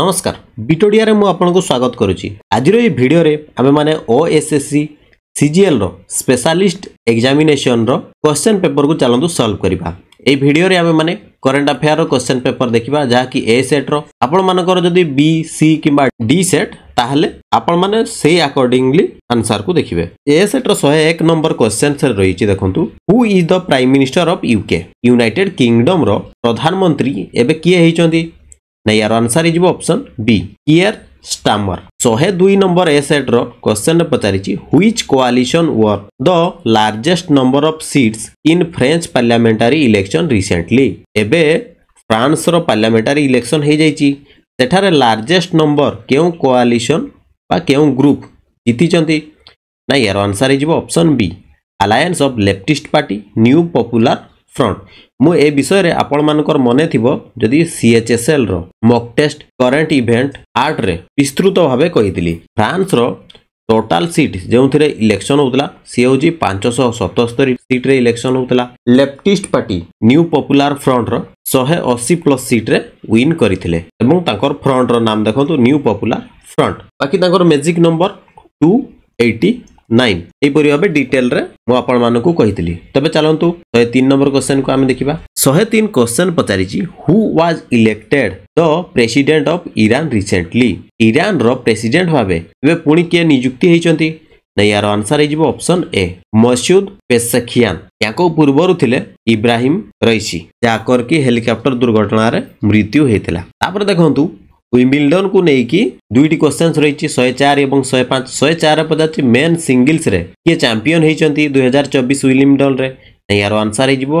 ନମସ୍କାର ବିଟୋଡ଼ିଆରେ ମୁଁ ଆପଣଙ୍କୁ ସ୍ୱାଗତ କରୁଛି ଆଜିର ଏହି ଭିଡ଼ିଓରେ ଆମେମାନେ ଓ ଏସ୍ ଏସ୍ ସି ସିଜିଏଲ୍ର ସ୍ପେଶାଲିଷ୍ଟ ଏକ୍ଜାମିନେସନ୍ର କ୍ୱେଶ୍ଚନ୍ ପେପରକୁ ଚାଲନ୍ତୁ ସଲ୍ଭ କରିବା ଏହି ଭିଡ଼ିଓରେ ଆମେମାନେ କରେଣ୍ଟ ଆଫେୟାର୍ର କ୍ୱେଶ୍ଚନ୍ ପେପର ଦେଖିବା ଯାହାକି ଏ ସେଟ୍ର ଆପଣମାନଙ୍କର ଯଦି ବି ସି କିମ୍ବା ଡି ସେଟ୍ ତାହେଲେ ଆପଣମାନେ ସେଇ ଆକର୍ଡିଂଲି ଆନ୍ସରକୁ ଦେଖିବେ ଏ ସେଟ୍ର ଶହେ ଏକ ନମ୍ବର କ୍ୱେଶ୍ଚନ୍ ରହିଛି ଦେଖନ୍ତୁ who is the prime minister of UK United କିଙ୍ଗଡମ୍ର ପ୍ରଧାନମନ୍ତ୍ରୀ ଏବେ କିଏ ହେଇଛନ୍ତି ନା ୟାର ଆନ୍ସର ହେଇଯିବ ଅପସନ୍ ବି ଇୟର୍ ଷ୍ଟାମର ଶହେ ଦୁଇ ନମ୍ବର ଏ ସେଟ୍ର କ୍ୱେଶ୍ଚନ୍ରେ ପଚାରିଛି which coalition won the largest number of seats in French parliamentary election recently ଏବେ ଫ୍ରାନ୍ସର ପାର୍ଲାମେଣ୍ଟାରୀ ଇଲେକ୍ସନ୍ ହେଇଯାଇଛି ସେଠାରେ ଲାର୍ଜେଷ୍ଟ ନମ୍ବର କେଉଁ କୋଆଲିସନ୍ ବା କେଉଁ ଗ୍ରୁପ୍ ଜିତିଛନ୍ତି ନା ୟାର ଆନ୍ସର ହେଇଯିବ option B alliance of leftist party new popular front ମୁଁ ଏ ବିଷୟରେ ଆପଣମାନଙ୍କର ମନେ ଥିବ ଯଦି ସିଏଚ୍ଏସ୍ଏଲ୍ର ମକ୍ ଟେଷ୍ଟ କରେଣ୍ଟ ଇଭେଣ୍ଟ ଆର୍ଟରେ ବିସ୍ତୃତ ଭାବେ କହିଥିଲି ଫ୍ରାନ୍ସର ଟୋଟାଲ ସିଟ୍ ଯେଉଁଥିରେ ଇଲେକ୍ସନ ହେଉଥିଲା ସିଏ ହେଉଛି ପାଞ୍ଚଶହ ସତସ୍ତରୀ ସିଟ୍ରେ ଇଲେକ୍ସନ ହେଉଥିଲା ଲେଫ୍ଟିଷ୍ଟ ପାର୍ଟି ନ୍ୟୁ ପପୁଲାର ଫ୍ରଣ୍ଟର ଶହେ ଅଶୀ ପ୍ଲସ୍ ସିଟ୍ରେ ୱିନ୍ କରିଥିଲେ ଏବଂ ତାଙ୍କର ଫ୍ରଣ୍ଟର ନାମ ଦେଖନ୍ତୁ ନ୍ୟୁ ପପୁଲାର ଫ୍ରଣ୍ଟ ବାକି ତାଙ୍କର magic number two eighty nine ଏହିପରି ଭାବେ ଡିଟେଲରେ ମୁଁ ଆପଣମାନଙ୍କୁ କହିଥିଲି ତେବେ ଚାଲନ୍ତୁ ଶହେ ତିନି ନମ୍ବର କ୍ୱେଶ୍ଚନକୁ ଆମେ ଦେଖିବା ଶହେ ତିନି କ୍ୱେଶ୍ଚନ୍ ପଚାରିଛି who was elected the president of Iran recently ଇରାନର ପ୍ରେସିଡେଣ୍ଟ ଭାବେ ଏବେ ପୁଣି କିଏ ନିଯୁକ୍ତି ହେଇଛନ୍ତି ନା ଏହାର ଆନ୍ସର ହେଇଯିବ ଅପସନ୍ ଏ ମସୁଦ ପେସେଖିଆନ୍ ୟାଙ୍କ ପୂର୍ବରୁ ଥିଲେ ଇବ୍ରାହିମ ରଇସି ଯାହାକର କି ହେଲିକପ୍ଟର ଦୁର୍ଘଟଣାରେ ମୃତ୍ୟୁ ହେଇଥିଲା ତାପରେ ଦେଖନ୍ତୁ ୱିମ୍ବିଲଡନ୍କୁ ନେଇକି ଦୁଇଟି କ୍ୱେଶ୍ଚନ୍ସ ରହିଛି ଶହେ ଚାର ଏବଂ ଶହେ ପାଞ୍ଚ ଶହେ ଚାର ପଚାରୁଛି ମେନ୍ ସିଙ୍ଗିଲ୍ସରେ କିଏ ଚାମ୍ପିଅନ୍ ହେଇଛନ୍ତି ଦୁଇ ହଜାର ଚବିଶ ୱିଲିମ୍ଡନ୍ରେ ଏହାର ଆନ୍ସର ହେଇଯିବ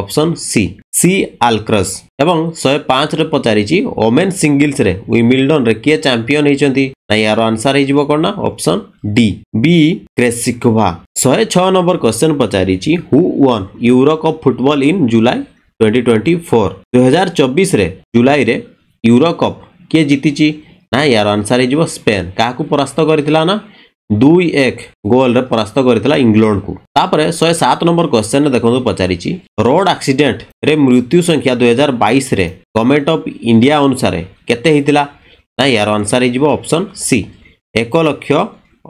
ଅପସନ୍ ସି ସି ଆଲକ୍ରସ୍ ଏବଂ ଶହେ ପାଞ୍ଚରେ ପଚାରିଛି ଓମେନ୍ ସିଙ୍ଗିଲ୍ସରେ ୱିମ୍ବିଲଡନ୍ରେ କିଏ ଚାମ୍ପିଅନ୍ ହେଇଛନ୍ତି ନା ଏହାର ଆନ୍ସର ହେଇଯିବ କ'ଣ ନା ଅପସନ୍ ଡି ବି କ୍ରେସିକୋଭା ଶହେ ଛଅ ନମ୍ବର କ୍ୱେଶ୍ଚନ୍ ପଚାରିଛି who won Euro Cup football in July twenty twenty four ଦୁଇହଜାର ଚବିଶରେ ଜୁଲାଇରେ ୟୁରୋ କପ୍ କିଏ ଜିତିଛି ନା ୟାର ଆନ୍ସର୍ ହେଇଯିବ ସ୍ପେନ୍ କାହାକୁ ପରାସ୍ତ କରିଥିଲା ନା ଦୁଇ ଏକ ଗୋଲ୍ରେ ପରାସ୍ତ କରିଥିଲା ଇଂଲଣ୍ଡକୁ ତାପରେ ଶହେ ସାତ ନମ୍ବର କ୍ୱେଶ୍ଚନ୍ରେ ଦେଖନ୍ତୁ ପଚାରିଛି ରୋଡ୍ ଆକ୍ସିଡେଣ୍ଟରେ ମୃତ୍ୟୁ ସଂଖ୍ୟା ଦୁଇହଜାର ବାଇଶରେ ଗଭର୍ଣ୍ଣମେଣ୍ଟ ଅଫ୍ ଇଣ୍ଡିଆ ଅନୁସାରେ କେତେ ହେଇଥିଲା ନା ୟାର ଆନ୍ସର୍ ହେଇଯିବ ଅପସନ୍ ସି ଏକ ଲକ୍ଷ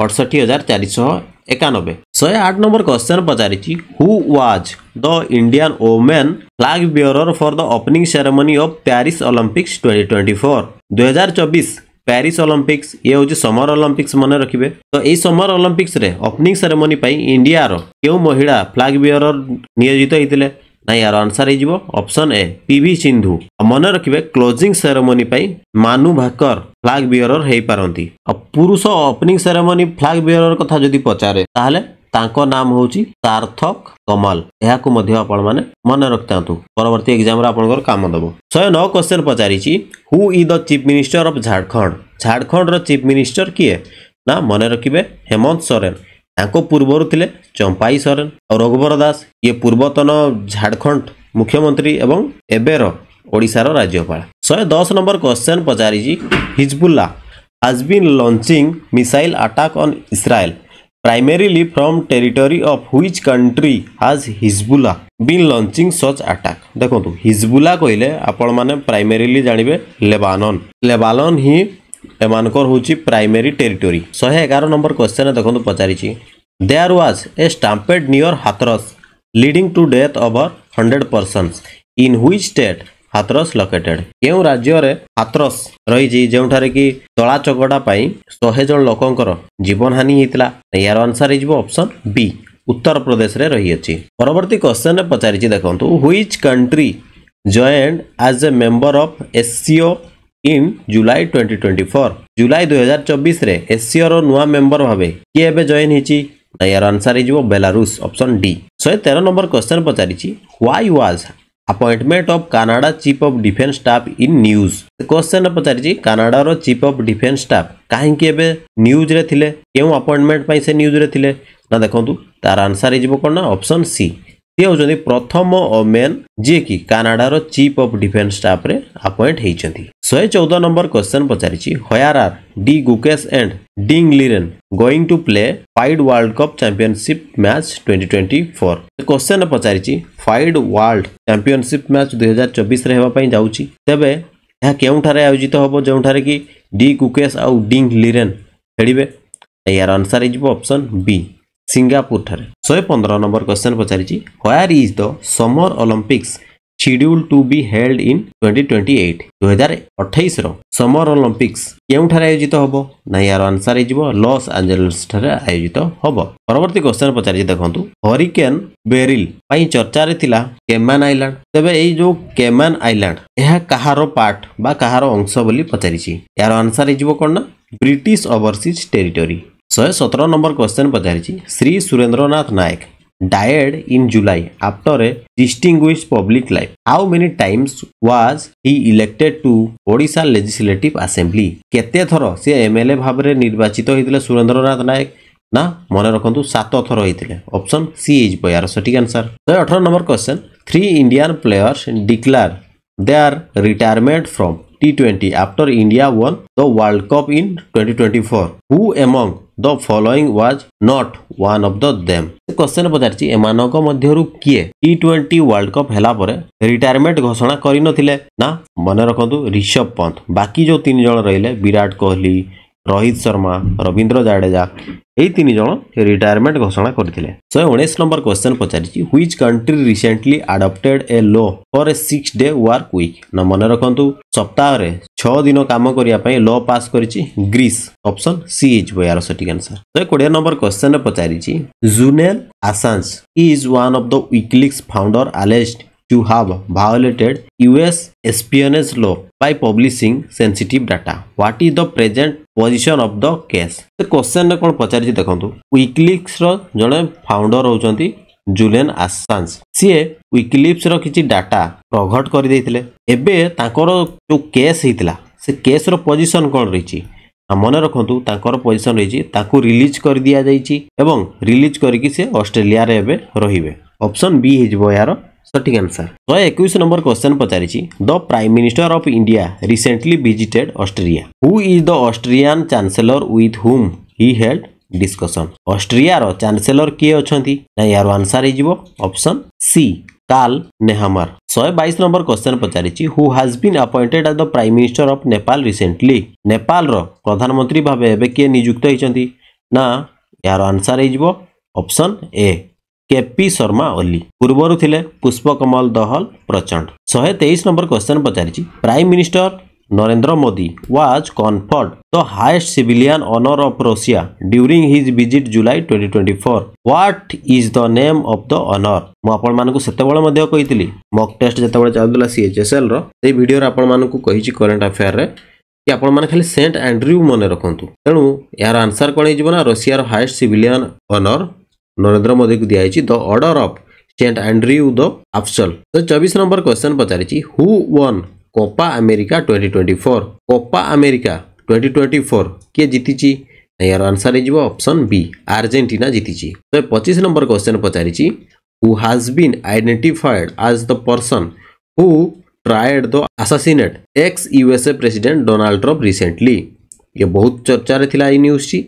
ଅଠଷଠି ହଜାର ଚାରିଶହ એકાનબે સો આઠ નંબર ક્વેશ્ચન પચારી who was the Indian woman flag bearer for the opening ceremony of Paris Olympics twenty twenty four ଦୁଇହଜାର ଚବିଶ ପ୍ୟାରିସ୍ ଅଲମ୍ପିକ୍ସ ଇଏ ହେଉଛି ସମର ଅଲମ୍ପିକ୍ସ ମନେ ରଖିବେ ତ ଏଇ ସମର ଅଲମ୍ପିକ୍ସରେ ଓପନିଂ ସେରେମୋନି ପାଇଁ ଇଣ୍ଡିଆର କେଉଁ ମହିଳା ଫ୍ଲାଗ୍ ବିୟରର ନିୟୋଜିତ ହୋଇଥିଲେ ନାହିଁ ଏହାର ଆନ୍ସର୍ ହେଇଯିବ ଅପସନ୍ ଏ ପି ଭି ସିନ୍ଧୁ ମନେ ରଖିବେ କ୍ଲୋଜିଂ ସେରେମୋନି ପାଇଁ ମାନୁ ଭାକର ଫ୍ଲାଗ୍ ବିୟରର ହେଇପାରନ୍ତି ଆଉ ପୁରୁଷ ଓପନିଂ ସେରେମୋନି ଫ୍ଲାଗ୍ ବିୟରର କଥା ଯଦି ପଚାରେ ତାହେଲେ ତାଙ୍କ ନାମ ହେଉଛି ସାର୍ଥକ କମଲ ଏହାକୁ ମଧ୍ୟ ଆପଣମାନେ ମନେ ରଖିଥାନ୍ତୁ ପରବର୍ତ୍ତୀ ଏକ୍ଜାମରେ ଆପଣଙ୍କର କାମ ଦେବ ଶହେ ନଅ କ୍ୱେଶ୍ଚନ୍ ପଚାରିଛି who is the chief minister of Jharkhand ଝାଡ଼ଖଣ୍ଡର ଚିଫ୍ ମିନିଷ୍ଟର କିଏ ନା ମନେ ରଖିବେ ହେମନ୍ତ ସୋରେନ ତାଙ୍କ ପୂର୍ବରୁ ଥିଲେ ଚମ୍ପାଇ ସରେନ ଆଉ ରଘୁବର ଦାସ ଇଏ ପୂର୍ବତନ ଝାଡ଼ଖଣ୍ଡ ମୁଖ୍ୟମନ୍ତ୍ରୀ ଏବଂ ଏବେର ଓଡ଼ିଶାର ରାଜ୍ୟପାଳ ଶହେ ଦଶ ନମ୍ବର କ୍ୱେଶ୍ଚନ୍ ପଚାରିଛି Hezbollah has been launching missile attack on Israel primarily from territory of which country has Hezbollah been launching such attack देखो तो हिजबुला कहले आपण माने प्राइमरीली जानिबे लेबानन लेबानन ही ଏମାନଙ୍କର ହେଉଛି ପ୍ରାଇମେରୀ ଟେରିଟୋରୀ ଶହେ ଏଗାର ନମ୍ବର କ୍ୱେଶ୍ଚନ୍ ଦେଖନ୍ତୁ ପଚାରିଛି there was a stampede near Hathras leading to death over hundred persons in which state Hathras located କେଉଁ ରାଜ୍ୟରେ ହାଥରସ୍ ରହିଛି ଯେଉଁଠାରେ କି ତଳା ଚକଟା ପାଇଁ ଶହେ ଜଣ ଲୋକଙ୍କର ଜୀବନହାନି ହେଇଥିଲା ଏହାର ଆନ୍ସର ହେଇଯିବ ଅପସନ୍ ବି ଉତ୍ତରପ୍ରଦେଶରେ ରହିଅଛି ପରବର୍ତ୍ତୀ କ୍ୱେଶ୍ଚନ୍ରେ ପଚାରିଛି ଦେଖନ୍ତୁ which country joined as a member of SCO in July twenty twenty four ଜୁଲାଇ ଦୁଇହଜାର ଚବିଶରେ ଏସ୍ସିଓର ନୂଆ ମେମ୍ବର ଭାବେ କିଏ ଏବେ ଜଏନ୍ ହେଇଛି ନା ଏହାର ଆନ୍ସର୍ ହେଇଯିବ ବେଲାରୁଷ ଅପସନ୍ ଡି ଶହେ ତେର ନମ୍ବର କ୍ୱେଶ୍ଚନ୍ ପଚାରିଛି why was appointment of Canada chief of defence staff in news question ପଚାରିଛି କାନାଡ଼ାର ଚିଫ୍ ଅଫ୍ ଡିଫେନ୍ସ ଷ୍ଟାଫ୍ କାହିଁକି ଏବେ ନ୍ୟୁଜ୍ରେ ଥିଲେ କେଉଁ ଆପଏଣ୍ଟମେଣ୍ଟ ପାଇଁ ସେ ନ୍ୟୁଜ୍ରେ ଥିଲେ ନା ଦେଖନ୍ତୁ ତାର ଆନ୍ସର୍ ହେଇଯିବ କ'ଣ ନା ଅପସନ୍ ସି ସେ ହେଉଛନ୍ତି ପ୍ରଥମ ଓମେନ୍ ଯିଏକି କାନାଡ଼ାର ଚିଫ୍ ଅଫ୍ ଡିଫେନ୍ସ ଷ୍ଟାଫ୍ରେ ଆପଏଣ୍ଟ ହେଇଛନ୍ତି ଶହେ ଚଉଦ ନମ୍ବର କ୍ୱେଶ୍ଚନ୍ ପଚାରିଛି where are D Gukesh and Ding Liren going to play FIDE world cup championship match twenty twenty four question ପଚାରିଛି ଫାଇଡ୍ ୱାର୍ଲଡ ଚାମ୍ପିଅନସିପ୍ ମ୍ୟାଚ୍ ଦୁଇହଜାର ଚବିଶରେ ହେବା ପାଇଁ ଯାଉଛି ତେବେ ଏହା କେଉଁଠାରେ ଆୟୋଜିତ ହେବ ଯେଉଁଠାରେ କି ଡି ଗୁକେଶ ଆଉ ଡିଙ୍ଗ ଲିରେନ୍ ଖେଳିବେ ଏହାର ଆନ୍ସର୍ ହେଇଯିବ ଅପସନ୍ ବି ସିଙ୍ଗାପୁର ଠାରେ ଶହେ ପନ୍ଦର ନମ୍ବର କ୍ୱେଶ୍ଚନ ପଚାରିଛି where is the summer Olympics scheduled to be held in twenty twenty eight ଦୁଇ ହଜାର ଅଠେଇଶର ସମର ଅଲମ୍ପିକ୍ସ କେଉଁଠାରେ ଆୟୋଜିତ ହେବ ନା ଏହାର ଆନ୍ସର ହେଇଯିବ ଲସ୍ ଆଞ୍ଜେଲସ୍ ଠାରେ ଆୟୋଜିତ ହେବ ପରବର୍ତ୍ତୀ କ୍ୱେଶ୍ଚନ ପଚାରିଛି ଦେଖନ୍ତୁ ହରିକେନ୍ ବେରିଲ ପାଇଁ ଚର୍ଚ୍ଚାରେ ଥିଲା କେମାନ ଆଇଲାଣ୍ଡ ତେବେ ଏଇ ଯୋଉ କେମାନ ଆଇଲାଣ୍ଡ ଏହା କାହାର ପାର୍ଟ ବା କାହାର ଅଂଶ ବୋଲି ପଚାରିଛି ଏହାର ଆନ୍ସର ହେଇଯିବ କ'ଣ ନା ବ୍ରିଟିଶ ଓଭରସିଜ୍ ଟେରିଟୋରୀ ଶହେ ସତର ନମ୍ବର କ୍ୱେଶ୍ଚନ୍ ପଚାରିଛି Shri Surendranath Nayak died in July after a distinguished public life. How many times was he elected to Odisha Legislative Assembly? କେତେ ଥର ସେ ଏ ଭାବରେ ନିର୍ବାଚିତ ହୋଇଥିଲେ ସୁରେନ୍ଦ୍ରନାଥ ନାୟକ ନା ମନେ ରଖନ୍ତୁ ସାତ ଥର ହୋଇଥିଲେ ଅପସନ୍ ସି ହେଇଯିବ ଏହାର ସଠିକ୍ ଆନ୍ସର୍ ଶହେ ଅଠର number question three Indian players declare they are retirement from T twenty after India won the world cup in twenty twenty four who among the following was not one of the them question ପଚାରିଛି ଏମାନଙ୍କ ମଧ୍ୟରୁ କିଏ T twenty world cup ହେଲା ପରେ retirement ଘୋଷଣା କରିନଥିଲେ ନା ମନେ ରଖନ୍ତୁ ରିଷଭ ପନ୍ଥ ବାକି ଯେଉଁ ତିନି ଜଣ ରହିଲେ ବିରାଟ କୋହଲି ରୋହିତ ଶର୍ମା ରବୀନ୍ଦ୍ର ଜାଡେଜା ଏହି ତିନି ଜଣ ରିଟାୟାରମେଣ୍ଟ ଘୋଷଣା କରିଥିଲେ ଶହେ ଉଣେଇଶ ନମ୍ବର କ୍ୱେଶ୍ଚନ୍ ପଚାରିଛି which country recently adopted a law for a six day work week ନା ମନେ ରଖନ୍ତୁ ସପ୍ତାହରେ ଛଅ ଦିନ କାମ କରିବା ପାଇଁ ଲ ପାସ୍ କରିଛି ଗ୍ରୀସ୍ ଅପସନ୍ ସି ହେଇଯିବ ଏହାର ସଠିକ୍ ଆନ୍ସର ଶହେ କୋଡ଼ିଏ ନମ୍ବର କ୍ୱେଶ୍ଚନ୍ରେ ପଚାରିଛି ଜୁନେଲ Assange is one of the WikiLeaks founder alleged to have violated US espionage law by publishing sensitive data. What is the present position of the case? The question is called Pachari देखंतु Wikileaks रो जने founder होचंती Julian ଆସାନ୍ସ ସିଏ ୱିକିଲିପ୍ସର କିଛି data ପ୍ରଘଟ କରିଦେଇଥିଲେ ଏବେ ତାଙ୍କର ଯେଉଁ କେସ୍ ହେଇଥିଲା ସେ କେସ୍ର ପୋଜିସନ୍ କ'ଣ ରହିଛି ମନେ ରଖନ୍ତୁ ତାଙ୍କର ପୋଜିସନ୍ ରହିଛି ତାଙ୍କୁ ରିଲିଜ୍ କରିଦିଆଯାଇଛି ଏବଂ ରିଲିଜ୍ କରିକି ସେ ଅଷ୍ଟ୍ରେଲିଆରେ ଏବେ ରହିବେ ଅପସନ୍ ବି ହେଇଯିବ ଏହାର सठिक आन्सर शहे एकैश नंबर क्वेश्चन पचारिଛି the prime minister of India recently visited Austria who is the Austrian chancellor with whom he held discussion ଅଷ୍ଟ୍ରିଆର ଚାନ୍ସେଲର କିଏ ଅଛନ୍ତି ନା ଏହାର ଆନ୍ସର ହେଇଯିବ ଅପସନ୍ ସି କାଲ ନେହାମାର ଶହେ ବାଇଶ ନମ୍ବର କ୍ୱେଶ୍ଚନ୍ ପଚାରିଛି who has been appointed as the prime minister of Nepal recently ନେପାଳର ପ୍ରଧାନମନ୍ତ୍ରୀ ଭାବେ ଏବେ କିଏ ନିଯୁକ୍ତ ହେଇଛନ୍ତି ନା ଏହାର ଆନ୍ସର ହେଇଯିବ ଅପସନ୍ ଏ କେପି ଶର୍ମା ଅଲି ପୂର୍ବରୁ ଥିଲେ ପୁଷ୍ପକମଲ ଦହଲ ପ୍ରଚଣ୍ଡ ଶହେ ତେଇଶ ନମ୍ବର କ୍ୱେଶ୍ଚନ୍ ପଚାରିଛି Prime minister Narendra Modi was କନଫର୍ଡ the highest civilian honour of Russia during his visit July twenty twenty four what is the name of the honour ମୁଁ ଆପଣମାନଙ୍କୁ ସେତେବେଳେ ମଧ୍ୟ କହିଥିଲି ମକ୍ ଟେଷ୍ଟ ଯେତେବେଳେ ଚାଲୁଥିଲା ସିଏଚ୍ଏସ୍ଏଲ୍ର ସେଇ ଭିଡ଼ିଓରେ ଆପଣମାନଙ୍କୁ କହିଛି କରେଣ୍ଟ ଆଫେୟାର୍ରେ କି ଆପଣମାନେ ଖାଲି ସେଣ୍ଟ ଆଣ୍ଡ୍ରିଉ ମନେ ରଖନ୍ତୁ ତେଣୁ ଏହାର ଆନ୍ସର୍ କ'ଣ ହେଇଯିବ ନା ରଷିଆର highest civilian honour Narendra Modi को दिखाई the order of Saint Andrew the apostle तो चौबीस नंबर क्वेश्चन पचारी won Copa America twenty twenty four Copa America twenty twenty four किए जीति यार आंसर है ऑप्शन बी आर्जेटिना जीति तो पचीस नंबर क्वेश्चन पचार who has been identified as the person who tried the assassinate ex USA president Donald Trump recently ये बहुत चर्चा थी न्यूज टी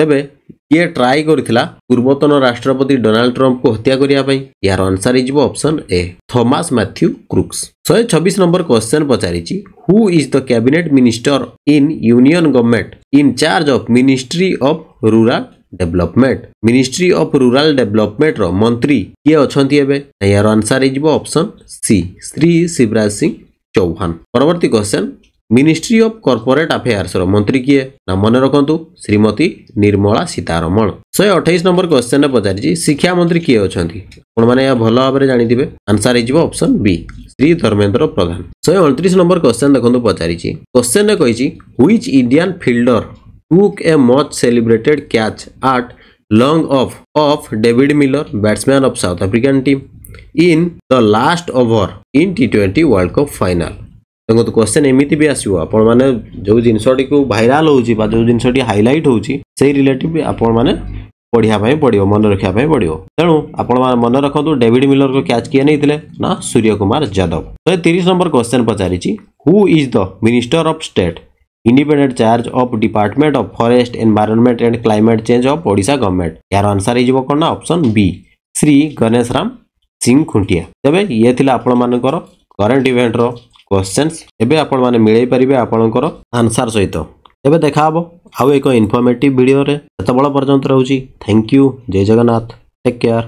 तेज କିଏ ଟ୍ରାଏ କରିଥିଲା ପୂର୍ବତନ ରାଷ୍ଟ୍ରପତି ଡୋନାଲ୍ଡ ଟ୍ରମ୍ପଙ୍କୁ ହତ୍ୟା କରିବା ପାଇଁ ଏହାର ଆନ୍ସର ହେଇଯିବ option A Thomas Matthew Crooks ଶହେ ଛବିଶ ନମ୍ବର କ୍ୱେଶ୍ଚନ୍ ପଚାରିଛି who is the cabinet minister in union government in charge of ministry of rural development ministry of rural ଡେଭଲପମେଣ୍ଟର ମନ୍ତ୍ରୀ କିଏ ଅଛନ୍ତି ଏବେ ଏହାର ଆନ୍ସର ହେଇଯିବ ଅପସନ୍ ସି ଶ୍ରୀ ଶିବରାଜ ସିଂ ଚୌହାନ ପରବର୍ତ୍ତୀ କ୍ୱେଶ୍ଚନ୍ ମିନିଷ୍ଟ୍ରି ଅଫ୍ କର୍ପୋରେଟ୍ ଆଫେୟାର୍ସର ମନ୍ତ୍ରୀ କିଏ ନା ମନେ ରଖନ୍ତୁ ଶ୍ରୀମତୀ ନିର୍ମଳା ସୀତାରମଣ ଶହେ ଅଠେଇଶ ନମ୍ବର କ୍ୱେଶ୍ଚନରେ ପଚାରିଛି ଶିକ୍ଷାମନ୍ତ୍ରୀ କିଏ ଅଛନ୍ତି ଆପଣମାନେ ଏହା ଭଲ ଭାବରେ ଜାଣିଥିବେ ଆନ୍ସର ହେଇଯିବ ଅପସନ୍ ବି ଶ୍ରୀ ଧର୍ମେନ୍ଦ୍ର ପ୍ରଧାନ ଶହେ ଅଣତିରିଶ ନମ୍ବର କ୍ୱେଶ୍ଚନ୍ ଦେଖନ୍ତୁ ପଚାରିଛି କ୍ୱେଶ୍ଚନରେ କହିଛି which Indian fielder took a much celebrated catch at long off off David Miller batsman of South African team in the last over in T20 World Cup final. ତାଙ୍କ question ଏମିତି ବି ଆସିବ ଆପଣମାନେ ଯେଉଁ ଜିନିଷଟିକୁ ଭାଇରାଲ୍ ହେଉଛି ବା ଯେଉଁ ଜିନିଷଟି ହାଇଲାଇଟ୍ ହେଉଛି ସେଇ ରିଲେଟିଭ୍ ଆପଣମାନେ ପଢ଼ିବା ପାଇଁ ପଡ଼ିବ ମନେ ରଖିବା ପାଇଁ ପଡ଼ିବ ତେଣୁ ଆପଣମାନେ ମନେ ରଖନ୍ତୁ ଡେଭିଡ୍ ମିଲରଙ୍କ କ୍ୟାଚ୍ କିଏ ନେଇଥିଲେ ନା ସୂର୍ଯ୍ୟ କୁମାର ଯାଦବ ଶହେ ତିରିଶ ନମ୍ବର କ୍ୱେଶ୍ଚେନ୍ ପଚାରିଛି who is the minister of state independent charge of department of forest environment and climate change of Odisha government ଏହାର ଆନ୍ସର ହେଇଯିବ କ'ଣ ନା ଅପସନ୍ ବି ଶ୍ରୀ ଗଣେଶ ରାମ ସିଂ ଖୁଣ୍ଟିଆ ତେବେ ଇଏ ଥିଲା ଆପଣମାନଙ୍କର କରେଣ୍ଟ ଇଭେଣ୍ଟର কোশ্চেন্স এবে আপনার মিলাই পারে আপনার আনসার সহিত এবে দেখা হব আউ এক ইনফর্মেটিভ ভিডিওরে সেতবেল পর্যন্ত রয়েছে থ্যাংক ইউ জয় জগন্নাথ টেক কেয়ার